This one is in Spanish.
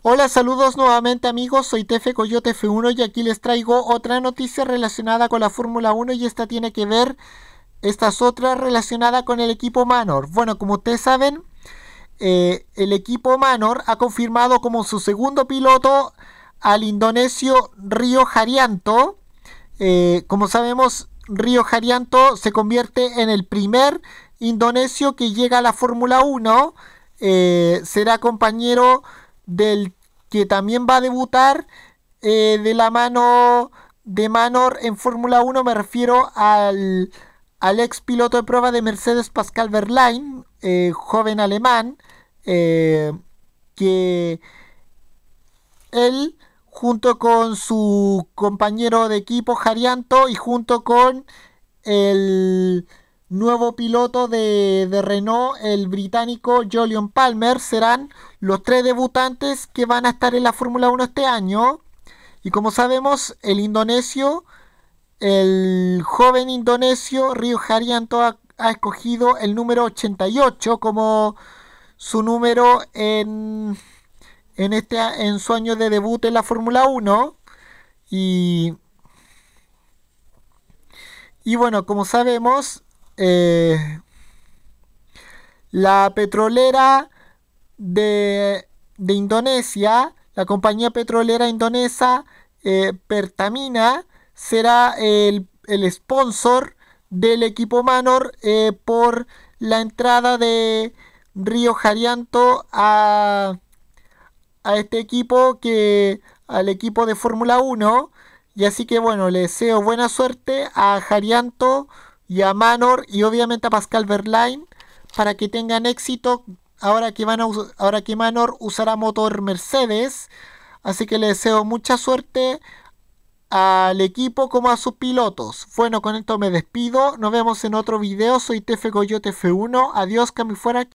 Hola, saludos nuevamente amigos, soy Tefe Coyote F1 y aquí les traigo otra noticia relacionada con la Fórmula 1 y esta tiene que ver, esta es otra relacionada con el equipo Manor. Bueno, como ustedes saben, eh, el equipo Manor ha confirmado como su segundo piloto al indonesio Río Jarianto. Eh, como sabemos, Río Jarianto se convierte en el primer indonesio que llega a la Fórmula 1. Eh, será compañero del que también va a debutar eh, de la mano de Manor en Fórmula 1, me refiero al, ex piloto de prueba de Mercedes Pascal Verlaine, eh, joven alemán, eh, que él junto con su compañero de equipo Jarianto y junto con el nuevo piloto de, Renault, el británico Jolion Palmer, serán los tres debutantes que van a estar en la Fórmula 1 este año. Y como sabemos, el indonesio, el joven indonesio Río Haryanto ha, escogido el número 88 como su número en, en, este, en su año de debut en la Fórmula 1. Y, y bueno, como sabemos, eh, la petrolera de, Indonesia, la compañía petrolera indonesa eh, Pertamina, será el, el, sponsor del equipo Manor eh, por la entrada de Río Jarianto a, a este equipo que al equipo de Fórmula 1 y así que bueno, le deseo buena suerte a Jarianto y a Manor y obviamente a Pascal Verlaine para que tengan éxito ahora que, van ahora que Manor usará motor Mercedes. Así que le deseo mucha suerte al equipo como a sus pilotos. Bueno, con esto me despido. Nos vemos en otro video. Soy TF Coyote F1. Adiós, que fuera.